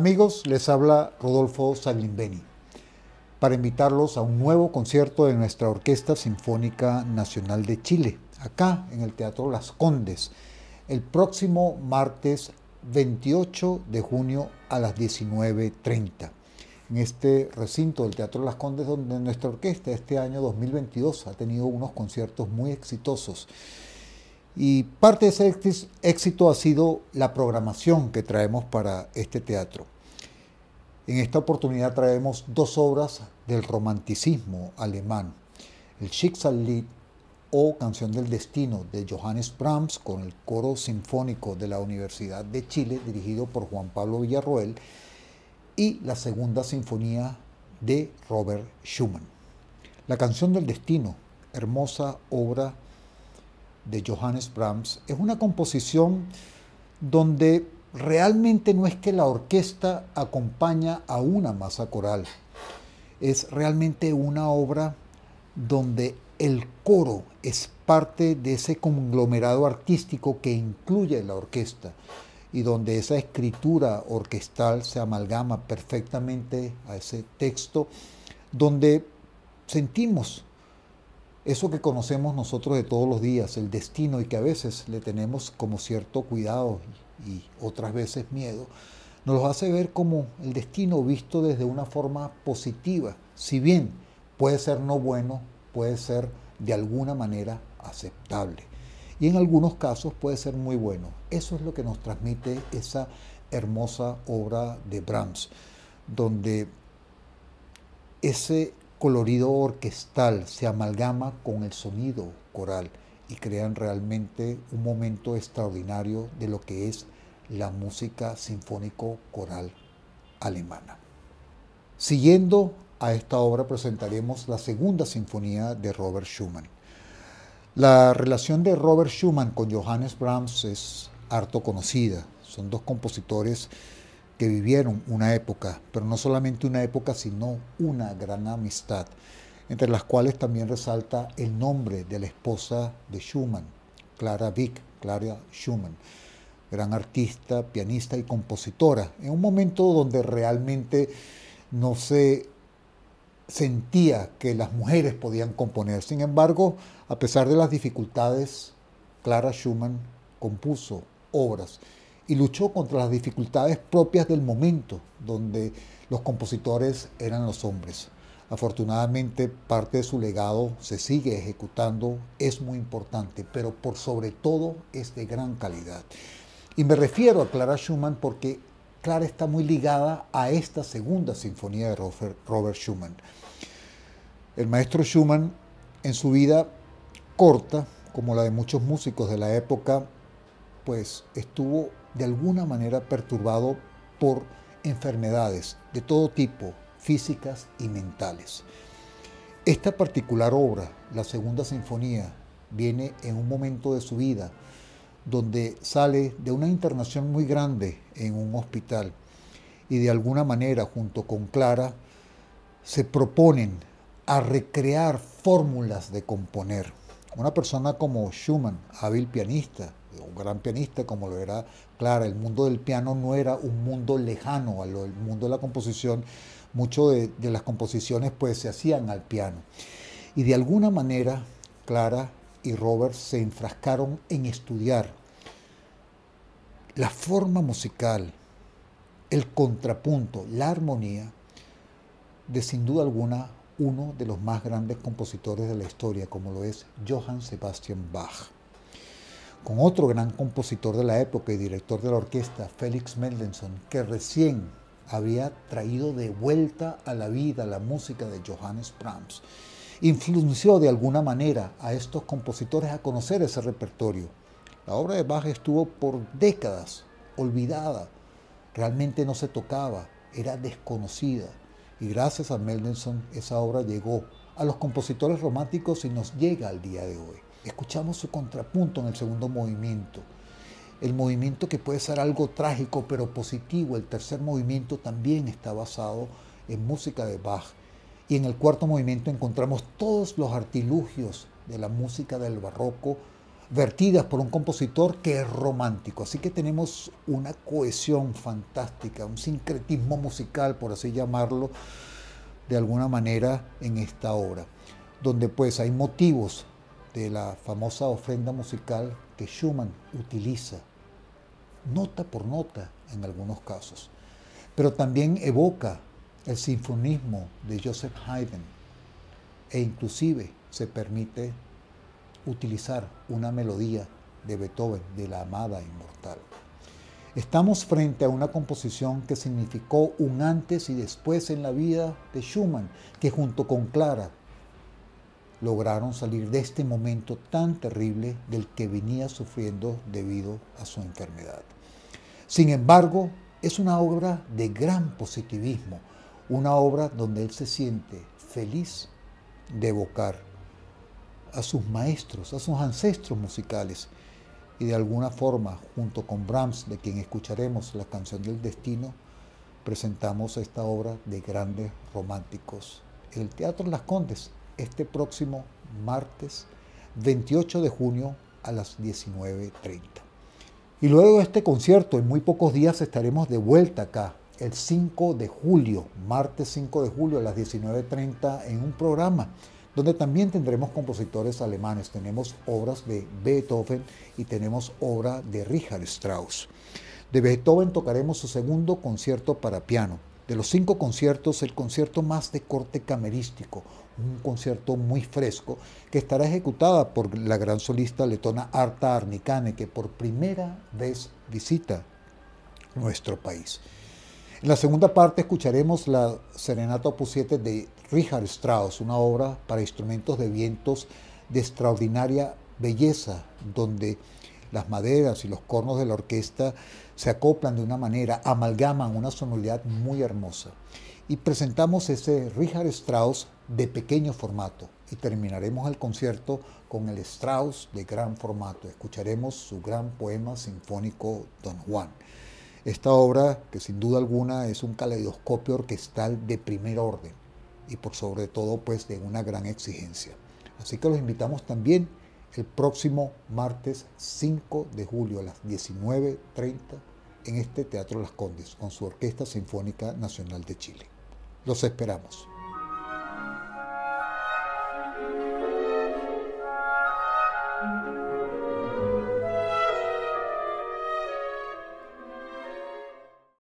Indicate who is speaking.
Speaker 1: Amigos, les habla Rodolfo Salimbeni para invitarlos a un nuevo concierto de nuestra Orquesta Sinfónica Nacional de Chile, acá en el Teatro Las Condes, el próximo martes 28 de junio a las 19.30, en este recinto del Teatro Las Condes, donde nuestra orquesta este año 2022 ha tenido unos conciertos muy exitosos. Y parte de ese éxito ha sido la programación que traemos para este teatro. En esta oportunidad traemos dos obras del romanticismo alemán, el Schicksallied o Canción del Destino de Johannes Brahms con el coro sinfónico de la Universidad de Chile dirigido por Juan Pablo Villarroel y la segunda sinfonía de Robert Schumann. La Canción del Destino, hermosa obra de Johannes Brahms es una composición donde realmente no es que la orquesta acompaña a una masa coral, es realmente una obra donde el coro es parte de ese conglomerado artístico que incluye la orquesta y donde esa escritura orquestal se amalgama perfectamente a ese texto, donde sentimos eso que conocemos nosotros de todos los días, el destino y que a veces le tenemos como cierto cuidado y otras veces miedo, nos lo hace ver como el destino visto desde una forma positiva, si bien puede ser no bueno, puede ser de alguna manera aceptable. Y en algunos casos puede ser muy bueno. Eso es lo que nos transmite esa hermosa obra de Brahms, donde ese colorido orquestal se amalgama con el sonido coral y crean realmente un momento extraordinario de lo que es la música sinfónico-coral alemana. Siguiendo a esta obra presentaremos la segunda sinfonía de Robert Schumann. La relación de Robert Schumann con Johannes Brahms es harto conocida. Son dos compositores que vivieron una época, pero no solamente una época, sino una gran amistad, entre las cuales también resalta el nombre de la esposa de Schumann, Clara Wieck, Clara Schumann, gran artista, pianista y compositora, en un momento donde realmente no se sentía que las mujeres podían componer. Sin embargo, a pesar de las dificultades, Clara Schumann compuso obras y luchó contra las dificultades propias del momento donde los compositores eran los hombres. Afortunadamente parte de su legado se sigue ejecutando, es muy importante, pero por sobre todo es de gran calidad. Y me refiero a Clara Schumann porque Clara está muy ligada a esta segunda sinfonía de Robert Schumann. El maestro Schumann en su vida corta, como la de muchos músicos de la época, pues estuvo de alguna manera perturbado por enfermedades de todo tipo, físicas y mentales. Esta particular obra, la segunda sinfonía, viene en un momento de su vida donde sale de una internación muy grande en un hospital y de alguna manera junto con Clara se proponen a recrear fórmulas de componer. Una persona como Schumann, hábil pianista, un gran pianista como lo era Clara. El mundo del piano no era un mundo lejano al mundo de la composición. Mucho de, las composiciones pues se hacían al piano. Y de alguna manera Clara y Robert se enfrascaron en estudiar la forma musical, el contrapunto, la armonía de sin duda alguna uno de los más grandes compositores de la historia, como lo es Johann Sebastian Bach con otro gran compositor de la época y director de la orquesta, Félix Mendelssohn, que recién había traído de vuelta a la vida la música de Johannes Brahms. Influenció de alguna manera a estos compositores a conocer ese repertorio. La obra de Bach estuvo por décadas olvidada, realmente no se tocaba, era desconocida. Y gracias a Mendelssohn esa obra llegó a los compositores románticos y nos llega al día de hoy. Escuchamos su contrapunto en el segundo movimiento. El movimiento que puede ser algo trágico pero positivo, el tercer movimiento también está basado en música de Bach. Y en el cuarto movimiento encontramos todos los artilugios de la música del barroco vertidas por un compositor que es romántico. Así que tenemos una cohesión fantástica, un sincretismo musical, por así llamarlo, de alguna manera en esta obra, donde pues hay motivos de la famosa ofrenda musical que Schumann utiliza, nota por nota en algunos casos, pero también evoca el sinfonismo de Joseph Haydn e inclusive se permite utilizar una melodía de Beethoven, de la amada inmortal. Estamos frente a una composición que significó un antes y después en la vida de Schumann, que junto con Clara lograron salir de este momento tan terrible del que venía sufriendo debido a su enfermedad. Sin embargo, es una obra de gran positivismo, una obra donde él se siente feliz de evocar a sus maestros, a sus ancestros musicales, y de alguna forma, junto con Brahms, de quien escucharemos la canción del destino, presentamos esta obra de grandes románticos. El Teatro Las Condes este próximo martes 28 de junio a las 19.30. Y luego de este concierto, en muy pocos días estaremos de vuelta acá, el 5 de julio, martes 5 de julio a las 19.30, en un programa donde también tendremos compositores alemanes. Tenemos obras de Beethoven y tenemos obra de Richard Strauss. De Beethoven tocaremos su segundo concierto para piano de los cinco conciertos, el concierto más de corte camerístico, un concierto muy fresco, que estará ejecutada por la gran solista letona Arta Arnicane, que por primera vez visita nuestro país. En la segunda parte escucharemos la Serenata Opus 7 de Richard Strauss, una obra para instrumentos de vientos de extraordinaria belleza, donde las maderas y los cornos de la orquesta se acoplan de una manera, amalgaman una sonoridad muy hermosa. Y presentamos ese Richard Strauss de pequeño formato y terminaremos el concierto con el Strauss de gran formato. Escucharemos su gran poema sinfónico Don Juan. Esta obra, que sin duda alguna es un caleidoscopio orquestal de primer orden y por sobre todo pues de una gran exigencia. Así que los invitamos también el próximo martes 5 de julio a las 19.30 en este Teatro Las Condes con su Orquesta Sinfónica Nacional de Chile. Los esperamos.